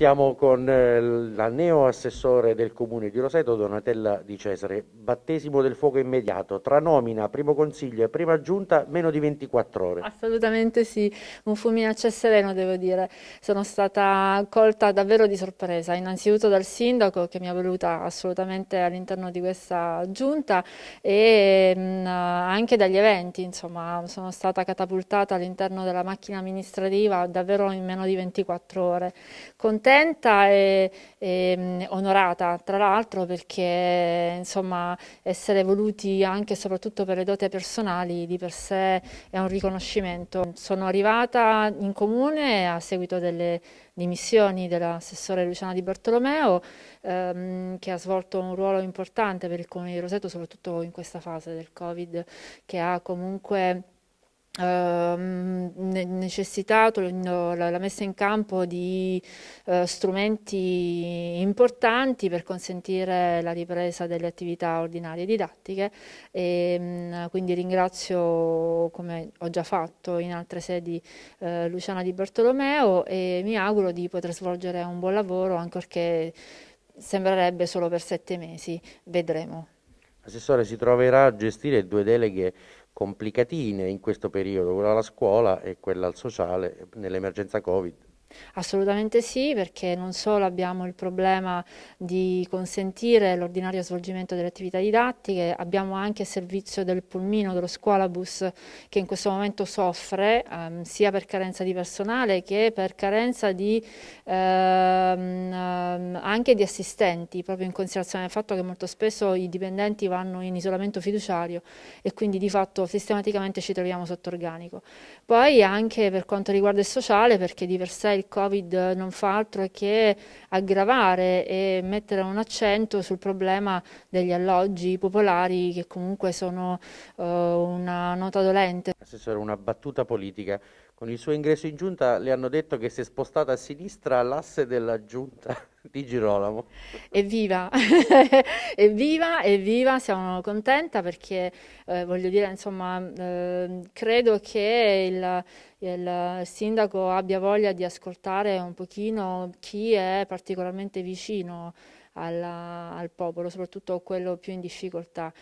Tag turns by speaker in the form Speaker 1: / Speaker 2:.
Speaker 1: Siamo con eh, la neo assessore del comune di Roseto, Donatella Di Cesare. Battesimo del fuoco immediato, tra nomina, primo consiglio e prima giunta, meno di 24 ore.
Speaker 2: Assolutamente sì, un fulmine a sereno devo dire. Sono stata colta davvero di sorpresa, innanzitutto dal sindaco che mi ha voluta assolutamente all'interno di questa giunta e mm, anche dagli eventi, insomma, sono stata catapultata all'interno della macchina amministrativa davvero in meno di 24 ore. Contento contenta e, e mm, onorata, tra l'altro perché insomma, essere voluti anche e soprattutto per le dote personali di per sé è un riconoscimento. Sono arrivata in comune a seguito delle dimissioni dell'assessore Luciana Di Bartolomeo ehm, che ha svolto un ruolo importante per il comune di Roseto soprattutto in questa fase del Covid che ha comunque Ehm, necessitato la, messa in campo di eh, strumenti importanti per consentire la ripresa delle attività ordinarie didattiche e ehm, quindi ringrazio come ho già fatto in altre sedi eh, Luciana Di Bartolomeo e mi auguro di poter svolgere un buon lavoro anche ancorché sembrerebbe solo per sette mesi, vedremo.
Speaker 1: L'assessore si troverà a gestire due deleghe complicatine in questo periodo, quella alla scuola e quella al sociale nell'emergenza Covid
Speaker 2: Assolutamente sì, perché non solo abbiamo il problema di consentire l'ordinario svolgimento delle attività didattiche, abbiamo anche il servizio del pulmino, dello scuolabus, che in questo momento soffre ehm, sia per carenza di personale che per carenza di, ehm, ehm, anche di assistenti, proprio in considerazione del fatto che molto spesso i dipendenti vanno in isolamento fiduciario e quindi di fatto sistematicamente ci troviamo sotto organico. Poi anche per quanto riguarda il sociale, perché di per sé il Covid non fa altro che aggravare e mettere un accento sul problema degli alloggi popolari che comunque sono eh, una nota dolente.
Speaker 1: Assessore, una battuta politica. Con il suo ingresso in giunta le hanno detto che si è spostata a sinistra l'asse della giunta. Di Girolamo.
Speaker 2: Evviva, evviva, evviva, siamo contenta perché eh, voglio dire, insomma, eh, credo che il, il, sindaco abbia voglia di ascoltare un pochino chi è particolarmente vicino alla, al popolo, soprattutto quello più in difficoltà.